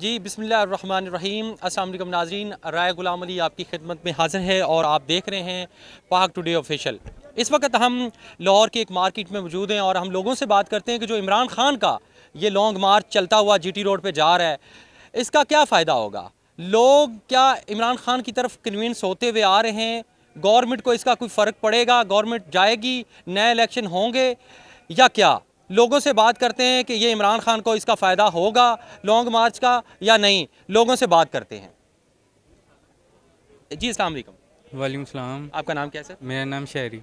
जी बिसमीम असल नाजरीन राय गुलाम अली आपकी खिदमत में हाजिर है और आप देख रहे हैं पाक टुडे ऑफिशियल इस वक्त हम लाहौर की एक मार्केट में मौजूद हैं और हम लोगों से बात करते हैं कि जो इमरान खान का ये लॉन्ग मार्च चलता हुआ जीटी रोड पे जा रहा है इसका क्या फ़ायदा होगा लोग क्या इमरान खान की तरफ कन्वींस होते हुए आ रहे हैं गवर्नमेंट को इसका कोई फ़र्क पड़ेगा गवर्नमेंट जाएगी नए इलेक्शन होंगे या क्या लोगों से बात करते हैं कि ये इमरान खान को इसका फ़ायदा होगा लॉन्ग मार्च का या नहीं लोगों से बात करते हैं जी अलैक्म वालेकुम सलाम आपका नाम क्या है सर मेरा नाम शहरी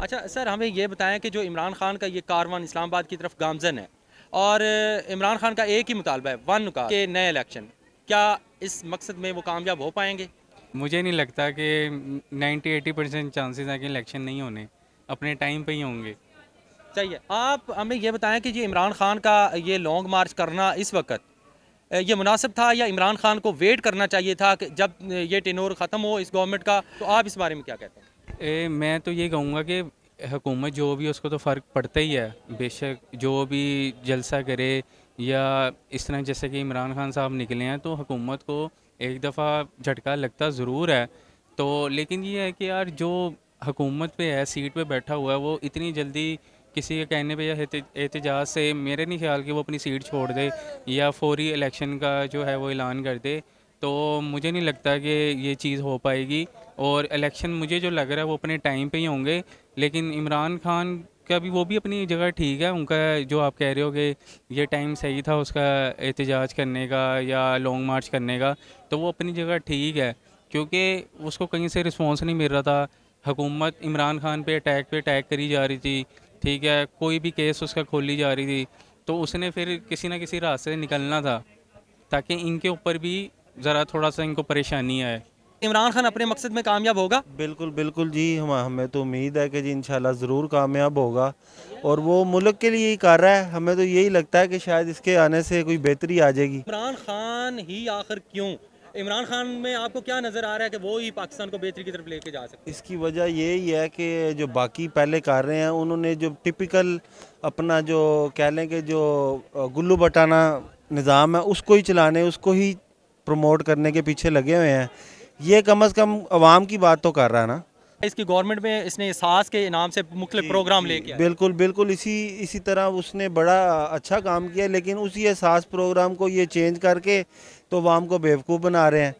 अच्छा सर हमें ये बताएं कि जो इमरान खान का ये कारवान इस्लामाबाद की तरफ गामजन है और इमरान खान का एक ही मुतालबा है वन का के नए इलेक्शन क्या इस मकसद में वो कामयाब हो पाएंगे मुझे नहीं लगता कि 90-80 परसेंट चांसेस हैं कि इलेक्शन नहीं होने अपने टाइम पे ही होंगे चाहिए आप हमें यह बताएं कि ये इमरान खान का ये लॉन्ग मार्च करना इस वक्त ये मुनासिब था या इमरान खान को वेट करना चाहिए था कि जब ये टेनोर ख़त्म हो इस गवर्नमेंट का तो आप इस बारे में क्या कहते हैं ए, मैं तो ये कहूँगा कि हुकूमत जो भी उसको तो फ़र्क पड़ता ही है बेशक जो भी जलसा करे या इस तरह जैसे कि इमरान खान साहब निकले हैं तो हुकूमत को एक दफ़ा झटका लगता ज़रूर है तो लेकिन ये है कि यार जो हुकूमत पे है सीट पे बैठा हुआ है वो इतनी जल्दी किसी के कहने पे या एहतजाज से मेरे नहीं ख्याल कि वो अपनी सीट छोड़ दे या फौरी इलेक्शन का जो है वो ऐलान कर दे तो मुझे नहीं लगता कि ये चीज़ हो पाएगी और इलेक्शन मुझे जो लग रहा है वो अपने टाइम पे ही होंगे लेकिन इमरान खान का भी वो भी अपनी जगह ठीक है उनका जो आप कह रहे हो कि ये टाइम सही था उसका एहतजाज करने का या लॉन्ग मार्च करने का तो वो अपनी जगह ठीक है क्योंकि उसको कहीं से रिस्पॉन्स नहीं मिल रहा था हुकूमत इमरान खान पे अटैक पे अटैक करी जा रही थी ठीक है कोई भी केस उसका खोली जा रही थी तो उसने फिर किसी ना किसी रास्ते निकलना था ताकि इनके ऊपर भी ज़रा थोड़ा सा इनको परेशानी आए इमरान खान अपने मकसद में कामयाब होगा बिल्कुल बिल्कुल जी हम हमें तो उम्मीद है कि जी इंशाल्लाह ज़रूर कामयाब होगा और वो मुल्क के लिए ही कर रहा है हमें तो यही लगता है कि शायद इसके आने से कोई बेहतरी आ जाएगी इमरान खान ही आखिर क्यों इमरान खान में आपको क्या नज़र आ रहा है कि वो ही पाकिस्तान को बेहतरी की तरफ लेके जा सकते इसकी वजह यही है कि जो बाकी पहले कर रहे हैं उन्होंने जो टिपिकल अपना जो कह लें कि जो गुल्लू बटाना निज़ाम है उसको ही चलाने उसको ही प्रमोट करने के पीछे लगे हुए हैं ये कम अज़ कम आवाम की बात तो कर रहा है ना इसकी गवर्नमेंट में इसने सास के इनाम से मुख्य प्रोग्राम किया बिल्कुल बिल्कुल इसी इसी तरह उसने बड़ा अच्छा काम किया लेकिन उसी सास प्रोग्राम को ये चेंज करके तो वाम को बेवकूफ़ बना रहे हैं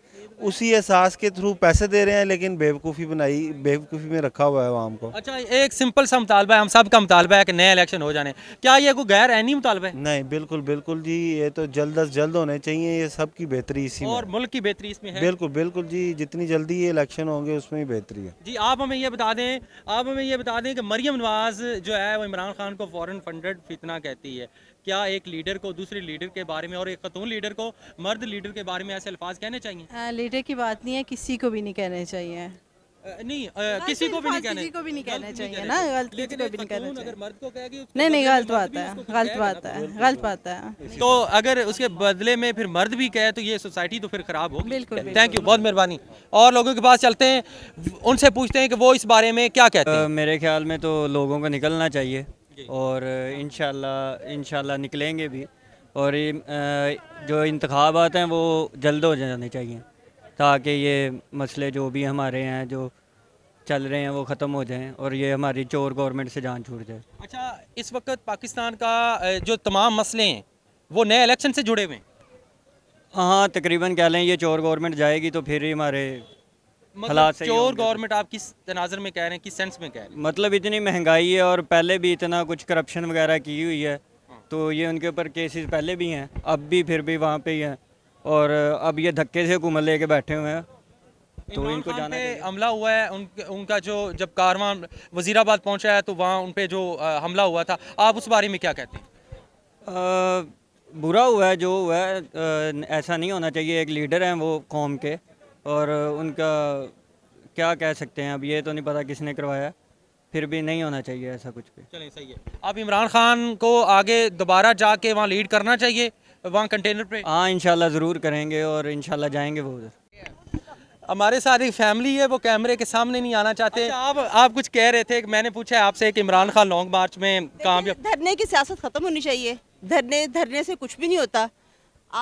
उसी एहसास के थ्रू पैसे दे रहे हैं लेकिन बेवकूफ़ी बनाई बेवकूफ़ी में रखा हुआ है आवाम को अच्छा एक सिंपल सा मुतालबा है हम सब का मुतालबा है कि नए इलेक्शन हो जाने क्या ये कोई गैर ऐनी मुतालबा है नहीं बिल्कुल बिल्कुल जी ये तो जल्द अज जल्द होने चाहिए ये सब की बेहतरी इसी और मुल्क की बेहतरी इसमें है बिल्कुल बिल्कुल जी जितनी जल्दी ये इलेक्शन होंगे उसमें ही बेहतरी है जी आप हमें ये बता दें आप हमें ये बता दें कि मरियम नवाज़ जो है वो इमरान खान को फ़ॉरन फंडेड फितना कहती है क्या एक लीडर को दूसरे लीडर के बारे में और एक खतून लीडर को मर्द लीडर के बारे में ऐसे अल्फाज कहने चाहिए आ, लीडर की बात नहीं है किसी को भी नहीं कहने चाहिए नहीं आ, किसी को भी नहीं कहना किसी को भी नहीं कहना चाहिए ना गलत किसी को भी नहीं कहना चाहिए मर्द को कहेगी नहीं नहीं गलत तो बात है गलत बात है गलत बात है तो अगर उसके बदले में फिर मर्द भी कहे तो ये सोसाइटी तो फिर खराब हो बिल्कुल थैंक यू बहुत मेहरबानी और लोगों के पास चलते हैं उनसे पूछते हैं कि वो इस बारे में क्या कहते हैं मेरे ख्याल में तो लोगों को निकलना चाहिए और इन इन निकलेंगे भी और ये जो इंतबात हैं वो जल्द हो जाने चाहिए ताकि ये मसले जो भी हमारे हैं जो चल रहे हैं वो ख़त्म हो जाएं और ये हमारी चोर गवर्नमेंट से जान छूट जाए अच्छा इस वक्त पाकिस्तान का जो तमाम मसले हैं वो नए इलेक्शन से जुड़े हुए हैं हाँ तकरीबन कह लें ये चोर गवर्नमेंट जाएगी तो फिर ही हमारे मतलब चोर तो। गवर्नमेंट आप किस तनाजर में कह रहे हैं किस सेंस में कह रहे हैं मतलब इतनी महंगाई है और पहले भी इतना कुछ करप्शन वगैरह की हुई है हाँ। तो ये उनके ऊपर केसेस पहले भी हैं अब भी फिर भी वहाँ पे ही हैं और अब ये धक्के से हुकूमत लेके बैठे हुए हैं तो इनको जाना हमला हुआ है उन, उनका जो जब कारवा वजीराबाद पहुँचा है तो वहाँ उन पर जो हमला हुआ था आप उस बारे में क्या कहते हैं बुरा हुआ है जो हुआ है ऐसा नहीं होना चाहिए एक लीडर हैं वो कौम के और उनका क्या कह सकते हैं अब ये तो नहीं पता किसने करवाया फिर भी नहीं होना चाहिए ऐसा कुछ भी चलिए सही है आप इमरान खान को आगे दोबारा जाके वहाँ लीड करना चाहिए वहाँ कंटेनर पे हाँ इनशाला ज़रूर करेंगे और इनशाला जाएंगे वो उधर हमारे साथ एक फैमिली है वो कैमरे के सामने नहीं आना चाहते अच्छा, आप आप कुछ कह रहे थे मैंने पूछा आपसे कि इमरान खान लॉन्ग मार्च में काम धरने की सियासत ख़त्म होनी चाहिए धरने धरने से कुछ भी नहीं होता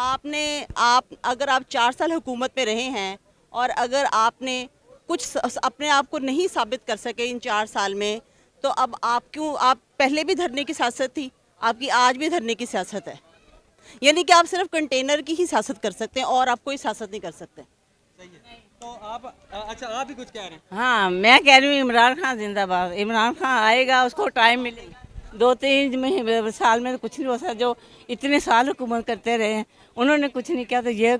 आपने आप अगर आप चार साल हुकूमत में रहे हैं और अगर आपने कुछ अपने आप को नहीं साबित कर सके इन चार साल में तो अब आप क्यों आप पहले भी धरने की सियासत थी आपकी आज भी धरने की सियासत है यानी कि आप सिर्फ कंटेनर की ही सियासत कर सकते हैं और आप कोई सियासत नहीं कर सकते सही है। तो आप अच्छा आप भी कुछ कह रहे हैं हाँ मैं कह रही हूँ इमरान खान जिंदाबाद इमरान खान आएगा उसको टाइम मिलेगा दो तीन साल में तो कुछ नहीं हो सकता जो इतने साल हुकूमत करते रहे हैं उन्होंने कुछ नहीं किया तो ये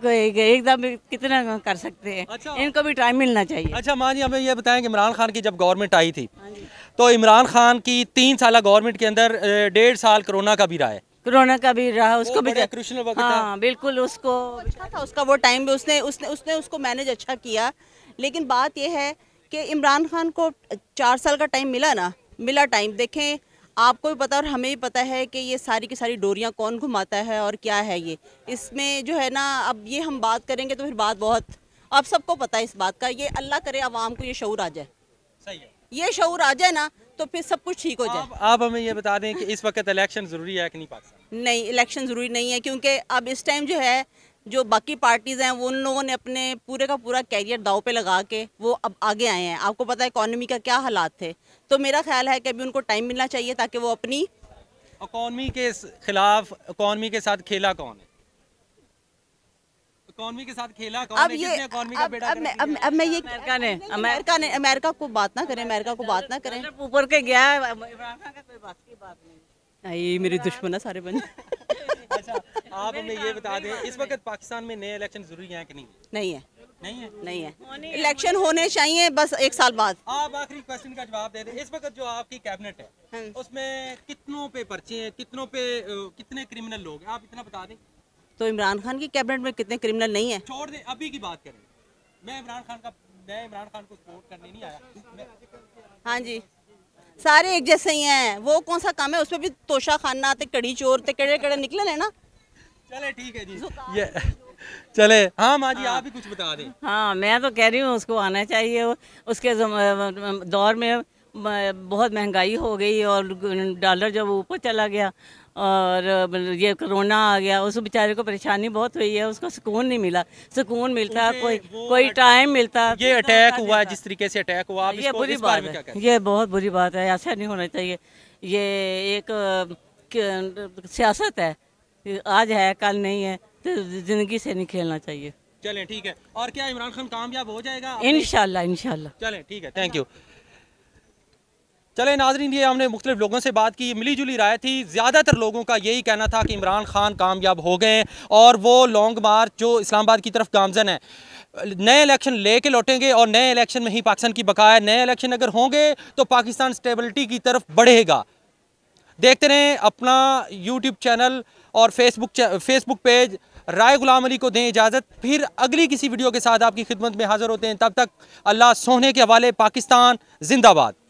एकदम कितना कर सकते हैं अच्छा। इनको भी टाइम मिलना चाहिए अच्छा माँ जी हमें ये बताएं कि इमरान खान की जब गवर्नमेंट आई थी हाँ तो इमरान खान की तीन साल गवर्नमेंट के अंदर डेढ़ साल कोरोना का भी रहा है कोरोना का भी रहा उसको भी हाँ बिल्कुल उसको अच्छा था उसका वो टाइम भी उसने उसने उसने उसको मैनेज अच्छा किया लेकिन बात यह है कि इमरान खान को चार साल का टाइम मिला ना मिला टाइम देखें आपको भी पता और हमें भी पता है कि ये सारी की सारी डोरियाँ कौन घुमाता है और क्या है ये इसमें जो है ना अब ये हम बात करेंगे तो फिर बात बहुत अब सबको पता है इस बात का ये अल्लाह करे आवाम को ये शौर आ जाए सही है ये शौर आ जाए ना तो फिर सब कुछ ठीक हो जाए आप, आप हमें ये बता दें कि इस वक्त इलेक्शन ज़रूरी है कि नहीं पाकिस्तान नहीं इलेक्शन ज़रूरी नहीं है क्योंकि अब इस टाइम जो है जो बाकी पार्टीज़ हैं वो उन लोगों ने अपने पूरे का पूरा कैरियर दाव पे लगा के वो अब आगे आए हैं आपको पता है इकॉनमी का क्या हालात थे तो मेरा ख्याल है कि अभी उनको टाइम मिलना चाहिए ताकि वो अपनी इकॉनमी के खिलाफ इकॉनमी के साथ खेला कौन है इकॉनमी के साथ खेला कौन अब है? ये इकॉनमी का बेटा अब, अब, अब, अब मैं ये अमेरिका ने अमेरिका ने अमेरिका को बात ना करें अमेरिका को बात ना करें ऊपर के गया है का कोई बात की बात नहीं मेरी दुश्मन है सारे बंदे अच्छा आप हमें ये बता दें इस वक्त पाकिस्तान में नए इलेक्शन जरूरी है की नहीं नहीं है नहीं है नहीं है इलेक्शन होने चाहिए बस एक साल बाद आप आखिरी क्वेश्चन का जवाब दे दें इस वक्त जो आपकी कैबिनेट है हाँ। उसमें कितनों पे पर्चे हैं कितनों पे कितने क्रिमिनल लोग हैं आप इतना बता दें तो इमरान खान की कैबिनेट में कितने क्रिमिनल नहीं है छोड़ दें अभी की बात करें मैं इमरान खान का मैं इमरान खान को सपोर्ट करने नहीं आया हाँ जी सारे एक जैसे ही हैं वो कौन सा काम है उसमें भी तोशा खाना कड़ी चोर ते कड़े कड़े निकले ना चले ठीक है जी ये चले हाँ माँ जी हाँ। आप ही कुछ बता दें हाँ मैं तो कह रही हूँ उसको आना चाहिए उसके दौर में बहुत महंगाई हो गई और डॉलर जब ऊपर चला गया और ये कोरोना आ गया उस बेचारे को परेशानी बहुत हुई है उसको सुकून नहीं मिला सुकून मिलता कोई कोई टाइम मिलता ये अटैक हुआ जिस तरीके से अटैक हुआ ये बुरी बात है ये बहुत बुरी बात है ऐसा नहीं होना चाहिए ये एक सियासत है आज है कल नहीं है तो जिंदगी से नहीं खेलना चाहिए चले ठीक है और क्या इमरान खान कामयाब हो जाएगा इनशाला इनशाला चले ठीक है थैंक यू चले नाजरीन ये हमने मुख्तु लोगों से बात की मिली जुली राय थी ज़्यादातर लोगों का यही कहना था कि इमरान खान कामयाब हो गए और वो लॉन्ग मार्च जो इस्लामाबाद की तरफ गामजन है नए इलेक्शन ले के लौटेंगे और नए इलेक्शन में ही पाकिस्तान की बकाया नए इलेक्शन अगर होंगे तो पाकिस्तान स्टेबिलिटी की तरफ बढ़ेगा देखते रहें अपना यूट्यूब चैनल और Facebook Facebook page Rai Ghulam Ali को दें इजाज़त फिर अगली किसी वीडियो के साथ आपकी खिदमत में हाज़िर होते हैं तब तक अल्लाह सोने के हवाले पाकिस्तान जिंदाबाद